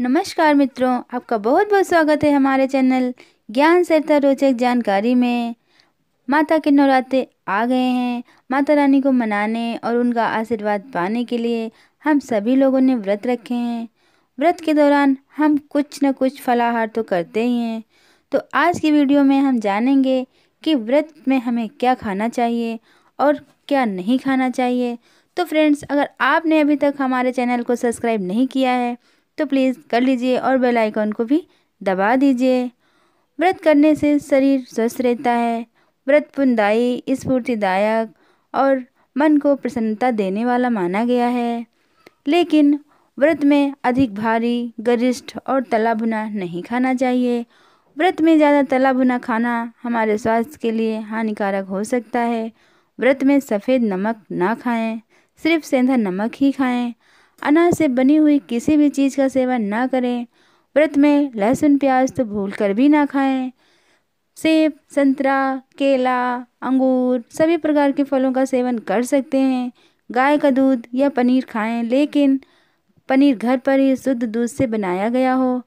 नमस्कार मित्रों आपका बहुत बहुत स्वागत है हमारे चैनल ज्ञान सरता रोचक जानकारी में माता के नवरात्रे आ गए हैं माता रानी को मनाने और उनका आशीर्वाद पाने के लिए हम सभी लोगों ने व्रत रखे हैं व्रत के दौरान हम कुछ न कुछ फलाहार तो करते ही हैं तो आज की वीडियो में हम जानेंगे कि व्रत में हमें क्या खाना चाहिए और क्या नहीं खाना चाहिए तो फ्रेंड्स अगर आपने अभी तक हमारे चैनल को सब्सक्राइब नहीं किया है तो प्लीज़ कर लीजिए और बेल आइकॉन को भी दबा दीजिए व्रत करने से शरीर स्वस्थ रहता है व्रत पुनदायी स्फूर्तिदायक और मन को प्रसन्नता देने वाला माना गया है लेकिन व्रत में अधिक भारी गरिष्ठ और तला भुना नहीं खाना चाहिए व्रत में ज़्यादा तला भुना खाना हमारे स्वास्थ्य के लिए हानिकारक हो सकता है व्रत में सफ़ेद नमक ना खाएं सिर्फ सेंधा नमक ही खाएं अनाज से बनी हुई किसी भी चीज़ का सेवन ना करें व्रत में लहसुन प्याज तो भूल कर भी ना खाएं सेब संतरा केला अंगूर सभी प्रकार के फलों का सेवन कर सकते हैं गाय का दूध या पनीर खाएं लेकिन पनीर घर पर ही शुद्ध दूध से बनाया गया हो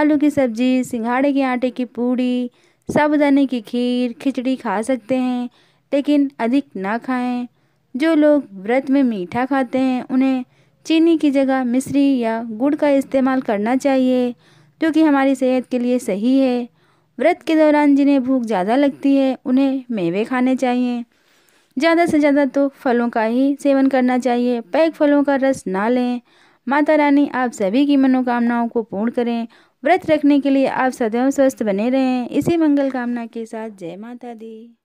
आलू की सब्जी सिंघाड़े के आटे की पूड़ी साबुदाने की खीर खिचड़ी खा सकते हैं लेकिन अधिक ना खाएं जो लोग व्रत में मीठा खाते हैं उन्हें चीनी की जगह मिश्री या गुड़ का इस्तेमाल करना चाहिए जो कि हमारी सेहत के लिए सही है व्रत के दौरान जिन्हें भूख ज़्यादा लगती है उन्हें मेवे खाने चाहिए ज़्यादा से ज़्यादा तो फलों का ही सेवन करना चाहिए पैक फलों का रस ना लें माता रानी आप सभी की मनोकामनाओं को पूर्ण करें व्रत रखने के लिए आप सदैव स्वस्थ बने रहें इसी मंगल कामना के साथ जय माता दी